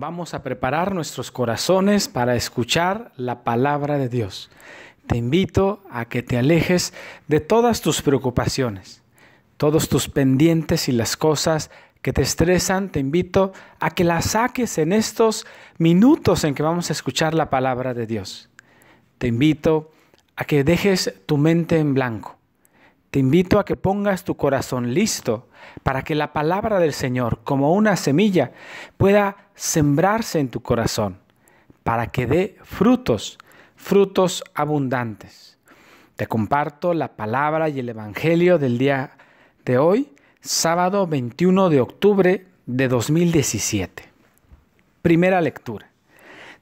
Vamos a preparar nuestros corazones para escuchar la palabra de Dios. Te invito a que te alejes de todas tus preocupaciones, todos tus pendientes y las cosas que te estresan. Te invito a que las saques en estos minutos en que vamos a escuchar la palabra de Dios. Te invito a que dejes tu mente en blanco te invito a que pongas tu corazón listo para que la palabra del Señor, como una semilla, pueda sembrarse en tu corazón, para que dé frutos, frutos abundantes. Te comparto la palabra y el Evangelio del día de hoy, sábado 21 de octubre de 2017. Primera lectura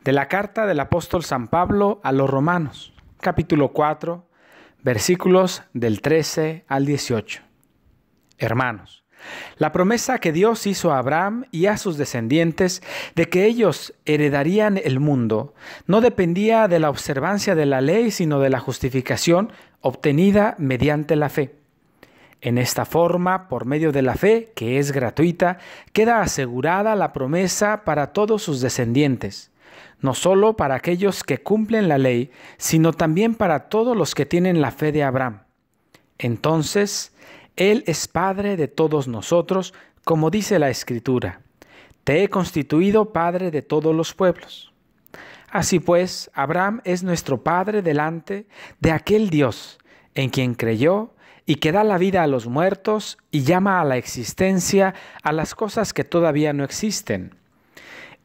de la carta del apóstol San Pablo a los romanos, capítulo 4 versículos del 13 al 18. Hermanos, la promesa que Dios hizo a Abraham y a sus descendientes de que ellos heredarían el mundo no dependía de la observancia de la ley, sino de la justificación obtenida mediante la fe. En esta forma, por medio de la fe, que es gratuita, queda asegurada la promesa para todos sus descendientes no solo para aquellos que cumplen la ley, sino también para todos los que tienen la fe de Abraham. Entonces, Él es Padre de todos nosotros, como dice la Escritura, Te he constituido Padre de todos los pueblos. Así pues, Abraham es nuestro Padre delante de aquel Dios en quien creyó y que da la vida a los muertos y llama a la existencia a las cosas que todavía no existen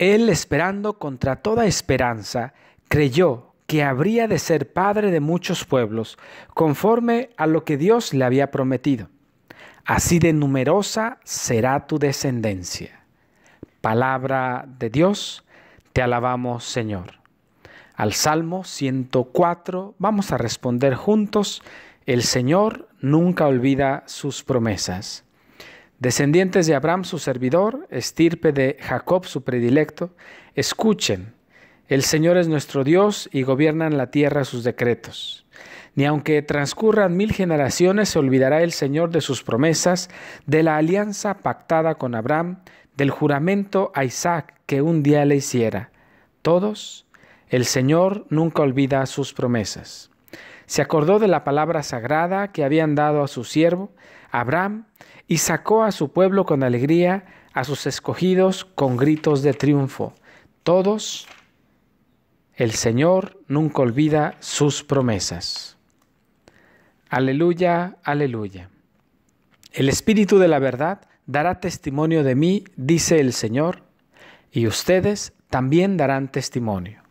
él, esperando contra toda esperanza, creyó que habría de ser padre de muchos pueblos, conforme a lo que Dios le había prometido. Así de numerosa será tu descendencia. Palabra de Dios, te alabamos Señor. Al Salmo 104 vamos a responder juntos, el Señor nunca olvida sus promesas. Descendientes de Abraham su servidor, estirpe de Jacob su predilecto, escuchen, el Señor es nuestro Dios y gobierna en la tierra sus decretos. Ni aunque transcurran mil generaciones se olvidará el Señor de sus promesas, de la alianza pactada con Abraham, del juramento a Isaac que un día le hiciera. Todos, el Señor nunca olvida sus promesas. Se acordó de la palabra sagrada que habían dado a su siervo, Abraham, y sacó a su pueblo con alegría, a sus escogidos con gritos de triunfo. Todos, el Señor nunca olvida sus promesas. Aleluya, aleluya. El Espíritu de la verdad dará testimonio de mí, dice el Señor, y ustedes también darán testimonio.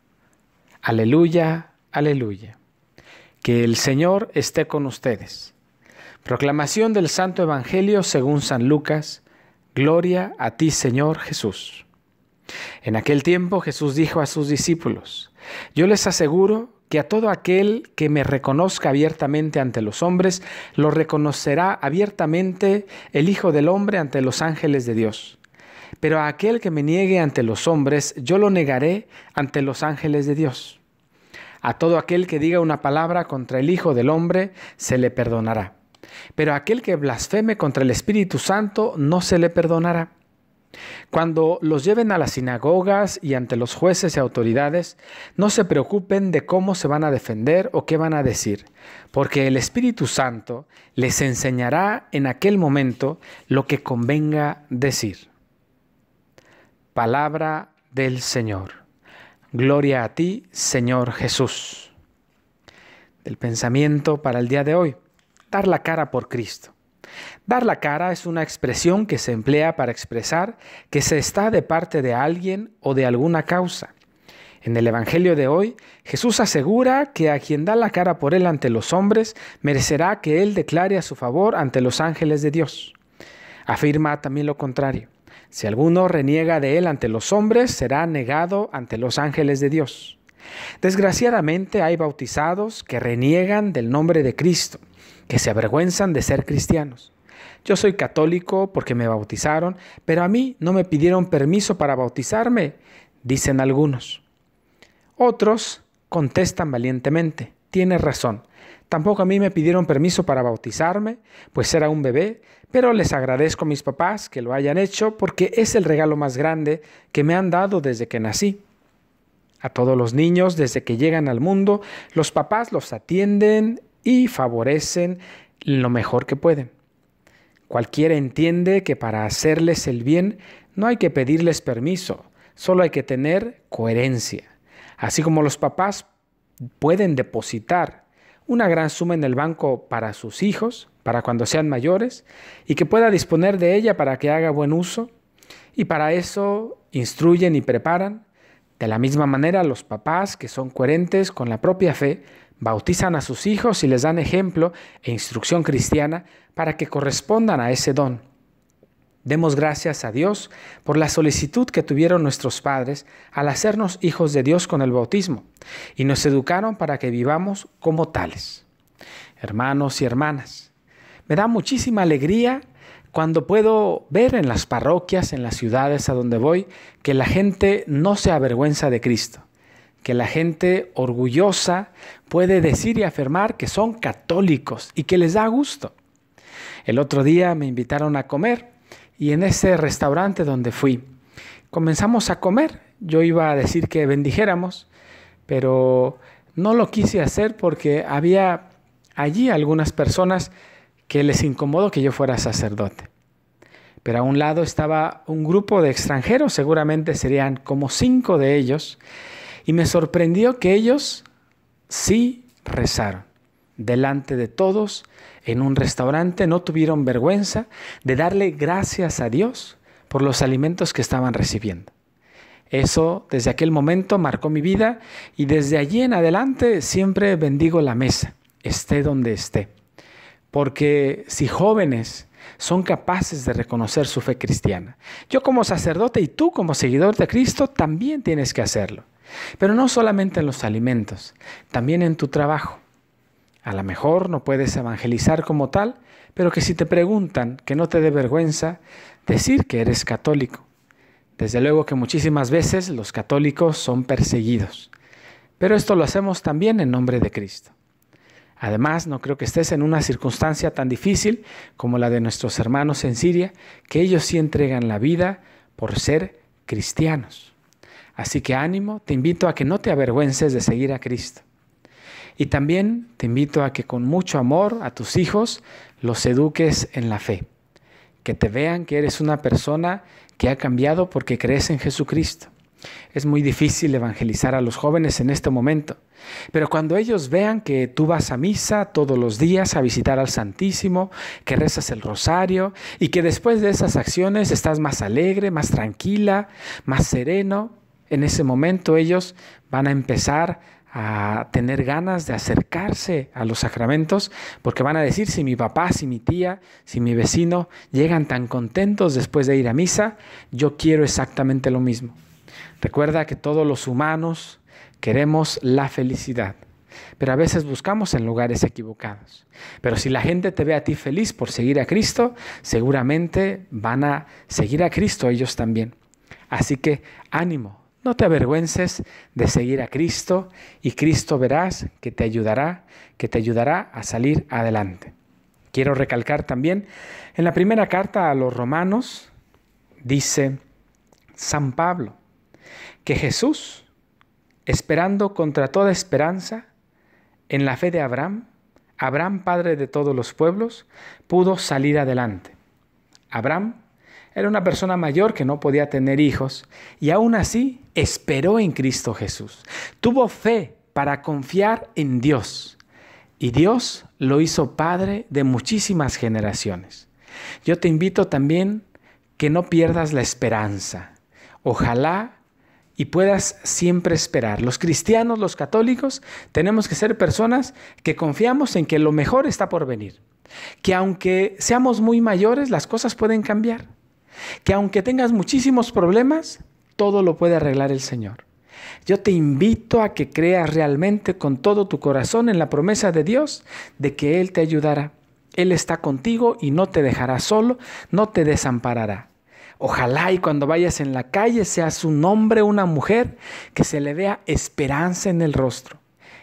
Aleluya, aleluya. Que el Señor esté con ustedes. Proclamación del Santo Evangelio según San Lucas. Gloria a ti, Señor Jesús. En aquel tiempo Jesús dijo a sus discípulos, Yo les aseguro que a todo aquel que me reconozca abiertamente ante los hombres, lo reconocerá abiertamente el Hijo del Hombre ante los ángeles de Dios. Pero a aquel que me niegue ante los hombres, yo lo negaré ante los ángeles de Dios. A todo aquel que diga una palabra contra el Hijo del Hombre, se le perdonará pero aquel que blasfeme contra el Espíritu Santo no se le perdonará. Cuando los lleven a las sinagogas y ante los jueces y autoridades, no se preocupen de cómo se van a defender o qué van a decir, porque el Espíritu Santo les enseñará en aquel momento lo que convenga decir. Palabra del Señor. Gloria a ti, Señor Jesús. Del pensamiento para el día de hoy dar la cara por Cristo. Dar la cara es una expresión que se emplea para expresar que se está de parte de alguien o de alguna causa. En el Evangelio de hoy, Jesús asegura que a quien da la cara por él ante los hombres, merecerá que él declare a su favor ante los ángeles de Dios. Afirma también lo contrario. Si alguno reniega de él ante los hombres, será negado ante los ángeles de Dios. Desgraciadamente hay bautizados que reniegan del nombre de Cristo que se avergüenzan de ser cristianos. Yo soy católico porque me bautizaron, pero a mí no me pidieron permiso para bautizarme, dicen algunos. Otros contestan valientemente, tienes razón, tampoco a mí me pidieron permiso para bautizarme, pues era un bebé, pero les agradezco a mis papás que lo hayan hecho porque es el regalo más grande que me han dado desde que nací. A todos los niños, desde que llegan al mundo, los papás los atienden y favorecen lo mejor que pueden. Cualquiera entiende que para hacerles el bien no hay que pedirles permiso, solo hay que tener coherencia. Así como los papás pueden depositar una gran suma en el banco para sus hijos, para cuando sean mayores, y que pueda disponer de ella para que haga buen uso, y para eso instruyen y preparan. De la misma manera, los papás que son coherentes con la propia fe bautizan a sus hijos y les dan ejemplo e instrucción cristiana para que correspondan a ese don. Demos gracias a Dios por la solicitud que tuvieron nuestros padres al hacernos hijos de Dios con el bautismo y nos educaron para que vivamos como tales. Hermanos y hermanas, me da muchísima alegría cuando puedo ver en las parroquias, en las ciudades a donde voy, que la gente no se avergüenza de Cristo que la gente orgullosa puede decir y afirmar que son católicos y que les da gusto. El otro día me invitaron a comer y en ese restaurante donde fui comenzamos a comer. Yo iba a decir que bendijéramos, pero no lo quise hacer porque había allí algunas personas que les incomodó que yo fuera sacerdote. Pero a un lado estaba un grupo de extranjeros, seguramente serían como cinco de ellos, y me sorprendió que ellos sí rezaron delante de todos en un restaurante, no tuvieron vergüenza de darle gracias a Dios por los alimentos que estaban recibiendo. Eso desde aquel momento marcó mi vida y desde allí en adelante siempre bendigo la mesa, esté donde esté. Porque si jóvenes son capaces de reconocer su fe cristiana. Yo como sacerdote y tú como seguidor de Cristo también tienes que hacerlo. Pero no solamente en los alimentos, también en tu trabajo. A lo mejor no puedes evangelizar como tal, pero que si te preguntan, que no te dé vergüenza decir que eres católico. Desde luego que muchísimas veces los católicos son perseguidos, pero esto lo hacemos también en nombre de Cristo. Además, no creo que estés en una circunstancia tan difícil como la de nuestros hermanos en Siria, que ellos sí entregan la vida por ser cristianos. Así que ánimo, te invito a que no te avergüences de seguir a Cristo. Y también te invito a que con mucho amor a tus hijos los eduques en la fe. Que te vean que eres una persona que ha cambiado porque crees en Jesucristo es muy difícil evangelizar a los jóvenes en este momento, pero cuando ellos vean que tú vas a misa todos los días a visitar al Santísimo, que rezas el rosario y que después de esas acciones estás más alegre, más tranquila, más sereno, en ese momento ellos van a empezar a tener ganas de acercarse a los sacramentos, porque van a decir, si mi papá, si mi tía, si mi vecino llegan tan contentos después de ir a misa, yo quiero exactamente lo mismo. Recuerda que todos los humanos queremos la felicidad, pero a veces buscamos en lugares equivocados. Pero si la gente te ve a ti feliz por seguir a Cristo, seguramente van a seguir a Cristo ellos también. Así que ánimo, no te avergüences de seguir a Cristo y Cristo verás que te ayudará, que te ayudará a salir adelante. Quiero recalcar también, en la primera carta a los romanos dice San Pablo, que Jesús, esperando contra toda esperanza, en la fe de Abraham, Abraham, padre de todos los pueblos, pudo salir adelante. Abraham era una persona mayor que no podía tener hijos y aún así esperó en Cristo Jesús. Tuvo fe para confiar en Dios y Dios lo hizo padre de muchísimas generaciones. Yo te invito también que no pierdas la esperanza. Ojalá y puedas siempre esperar. Los cristianos, los católicos, tenemos que ser personas que confiamos en que lo mejor está por venir. Que aunque seamos muy mayores, las cosas pueden cambiar. Que aunque tengas muchísimos problemas, todo lo puede arreglar el Señor. Yo te invito a que creas realmente con todo tu corazón en la promesa de Dios de que Él te ayudará. Él está contigo y no te dejará solo, no te desamparará. Ojalá y cuando vayas en la calle seas un hombre, una mujer, que se le vea esperanza en el rostro,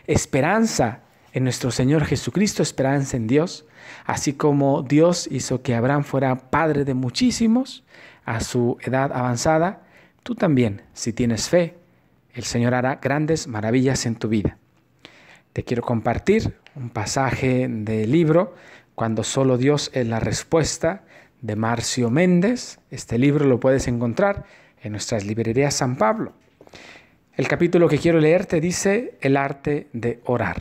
esperanza en nuestro Señor Jesucristo, esperanza en Dios, así como Dios hizo que Abraham fuera padre de muchísimos a su edad avanzada, tú también, si tienes fe, el Señor hará grandes maravillas en tu vida. Te quiero compartir un pasaje del libro, Cuando solo Dios es la respuesta, de Marcio Méndez. Este libro lo puedes encontrar en nuestras librerías San Pablo. El capítulo que quiero leerte dice El arte de orar.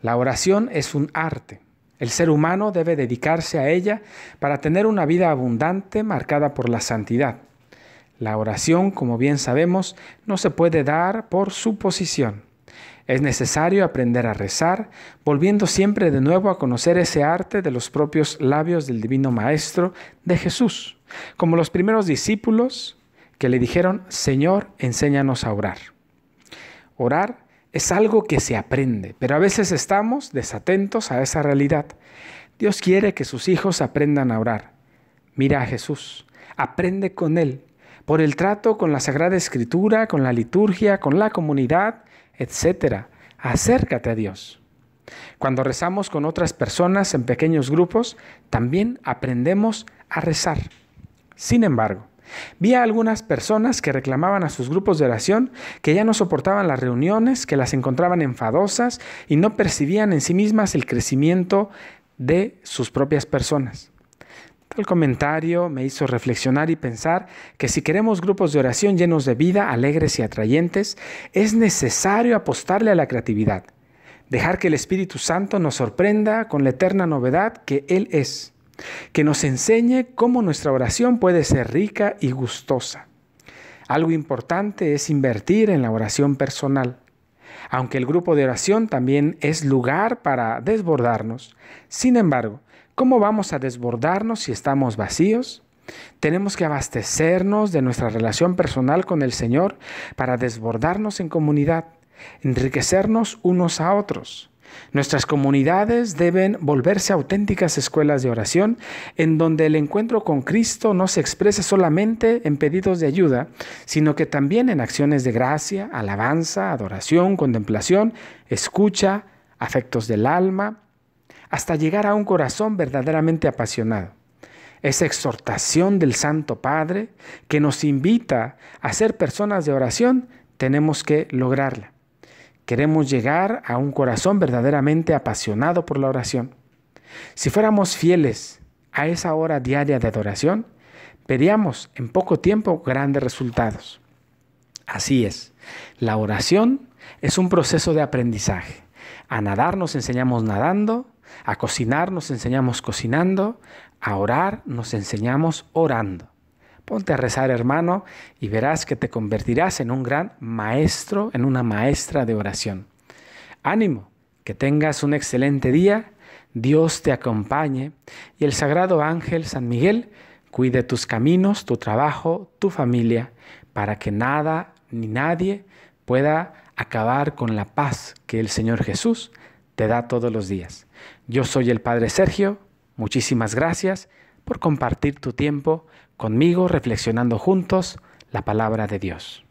La oración es un arte. El ser humano debe dedicarse a ella para tener una vida abundante marcada por la santidad. La oración, como bien sabemos, no se puede dar por suposición. Es necesario aprender a rezar, volviendo siempre de nuevo a conocer ese arte de los propios labios del Divino Maestro de Jesús, como los primeros discípulos que le dijeron, Señor, enséñanos a orar. Orar es algo que se aprende, pero a veces estamos desatentos a esa realidad. Dios quiere que sus hijos aprendan a orar. Mira a Jesús, aprende con Él, por el trato con la Sagrada Escritura, con la liturgia, con la comunidad, etc. Acércate a Dios. Cuando rezamos con otras personas en pequeños grupos, también aprendemos a rezar. Sin embargo, vi a algunas personas que reclamaban a sus grupos de oración que ya no soportaban las reuniones, que las encontraban enfadosas y no percibían en sí mismas el crecimiento de sus propias personas el comentario me hizo reflexionar y pensar que si queremos grupos de oración llenos de vida, alegres y atrayentes, es necesario apostarle a la creatividad, dejar que el Espíritu Santo nos sorprenda con la eterna novedad que Él es, que nos enseñe cómo nuestra oración puede ser rica y gustosa. Algo importante es invertir en la oración personal. Aunque el grupo de oración también es lugar para desbordarnos, sin embargo, ¿Cómo vamos a desbordarnos si estamos vacíos? Tenemos que abastecernos de nuestra relación personal con el Señor para desbordarnos en comunidad, enriquecernos unos a otros. Nuestras comunidades deben volverse auténticas escuelas de oración en donde el encuentro con Cristo no se expresa solamente en pedidos de ayuda, sino que también en acciones de gracia, alabanza, adoración, contemplación, escucha, afectos del alma, hasta llegar a un corazón verdaderamente apasionado. Esa exhortación del Santo Padre que nos invita a ser personas de oración, tenemos que lograrla. Queremos llegar a un corazón verdaderamente apasionado por la oración. Si fuéramos fieles a esa hora diaria de adoración, veríamos en poco tiempo grandes resultados. Así es, la oración es un proceso de aprendizaje. A nadar nos enseñamos nadando, a cocinar nos enseñamos cocinando, a orar nos enseñamos orando. Ponte a rezar, hermano, y verás que te convertirás en un gran maestro, en una maestra de oración. Ánimo, que tengas un excelente día, Dios te acompañe y el sagrado ángel San Miguel cuide tus caminos, tu trabajo, tu familia, para que nada ni nadie pueda acabar con la paz que el Señor Jesús da todos los días. Yo soy el Padre Sergio, muchísimas gracias por compartir tu tiempo conmigo reflexionando juntos la palabra de Dios.